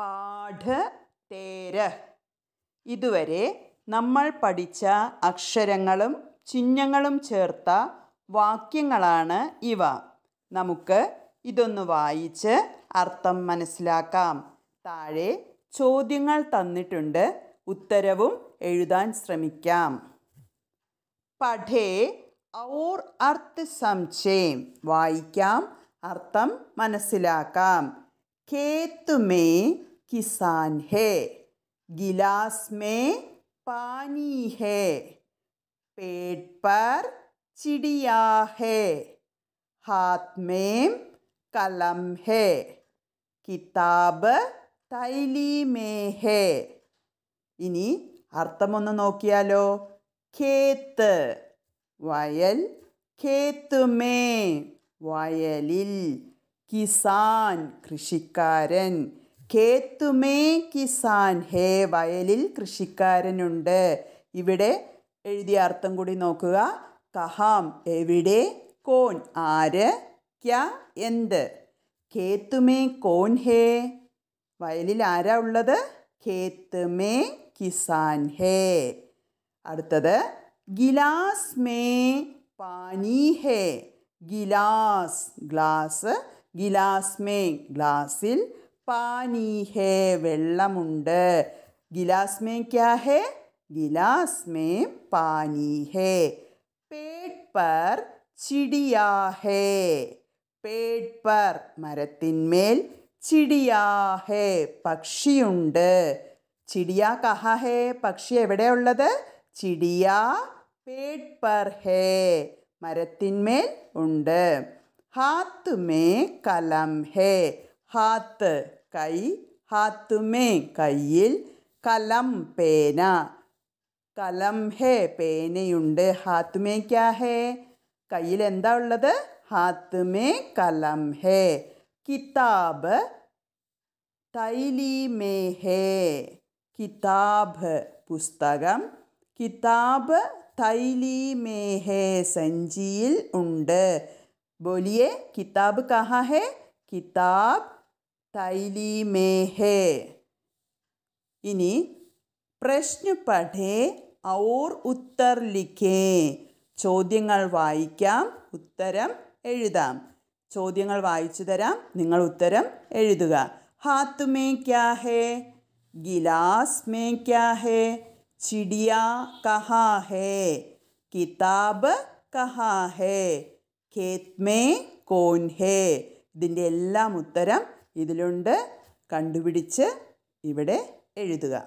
പാഠ തേര് ഇതുവരെ നമ്മൾ പഠിച്ച അക്ഷരങ്ങളും ചിഹ്നങ്ങളും ചേർത്ത വാക്യങ്ങളാണ് ഇവ നമുക്ക് ഇതൊന്ന് വായിച്ച് അർത്ഥം മനസ്സിലാക്കാം താഴെ ചോദ്യങ്ങൾ തന്നിട്ടുണ്ട് ഉത്തരവും എഴുതാൻ ശ്രമിക്കാം പഠേ ഔർ അർത്ഥ സംശയം വായിക്കാം അർത്ഥം മനസ്സിലാക്കാം खेत में किसान है गिलास में पानी है पेड़ पर चिड़िया है हाथ में कलम है കിതാബ് തൈലീമേഹേ ഇനി അർത്ഥമൊന്ന് നോക്കിയാലോ ഖേത്ത് വയൽ ഖേത്തുമേ വയലിൽ കിസാൻ കൃഷിക്കാരൻ കേത്തുമേ കിസാൻ ഹേ വയലിൽ കൃഷിക്കാരനുണ്ട് ഇവിടെ എഴുതിയ അർത്ഥം കൂടി നോക്കുക കഹാം എവിടെ കോൺ ആര് ക്യ എന്ത് കേത്തുമേ കോൺ ഹേ വയലിൽ ആരാ ഉള്ളത് കേത്തുമേ കിസാൻ ഹേ അടുത്തത് ഗിലാസ് മേ പാനി ഹേ ഗിലാസ് ഗ്ലാസ് ഗിലാസ്മേ ഗ്ലാസിൽ പാനി ഹേ വെള്ളമുണ്ട് ഗിലാസ്മേ ക്യാ ഹേ ഗിലാസ്മേ പാനി ഹേ പേട് പർ ചിടിയാ ഹേ പേട് പർ മരത്തിന്മേൽ ചിടിയാ ഹേ പക്ഷിയുണ്ട് ചിടിയ കഹ ഹേ പക്ഷി എവിടെയുള്ളത് ചിടിയ പേട് പർ ഹേ മരത്തിന്മേൽ ഉണ്ട് हाथ में कलम है हाथ കൈ ഹാത്തുമേ കയ്യിൽ കലം പേന കലം ഹേ പേനയുണ്ട് ഹാത്തുമേ ക്യാ ഹേ കയ്യിൽ എന്താ ഉള്ളത് ഹാത്തുമേ കലം ഹേ കിതാബ് തൈലീമേ ഹേ കിതാബ് പുസ്തകം കിതാബ് തൈലീമേ ഹേ സഞ്ചിയിൽ ഉണ്ട് बोलिए किताब कहाँ है കിതാബ് തൈലീമേ ഹേ ഇനി പ്രശ്ന പഠേ ഔർ ഉത്തർ ലിഖേ ചോദ്യങ്ങൾ വായിക്കാം ഉത്തരം എഴുതാം ചോദ്യങ്ങൾ വായിച്ചു തരാം നിങ്ങൾ ഉത്തരം എഴുതുക ഹാത്ത് മേ ക്യാ ഹേ ഗിലാസ് മേ ക്യാ ഹേ ചിടിയ കഹാ ഹേ കിതാബ് കഹാ ഹേ ഖേത്മേ കോൻ ഹേ ഇതിൻ്റെ എല്ലാം ഉത്തരം ഇതിലുണ്ട് കണ്ടുപിടിച്ച് ഇവിടെ എഴുതുക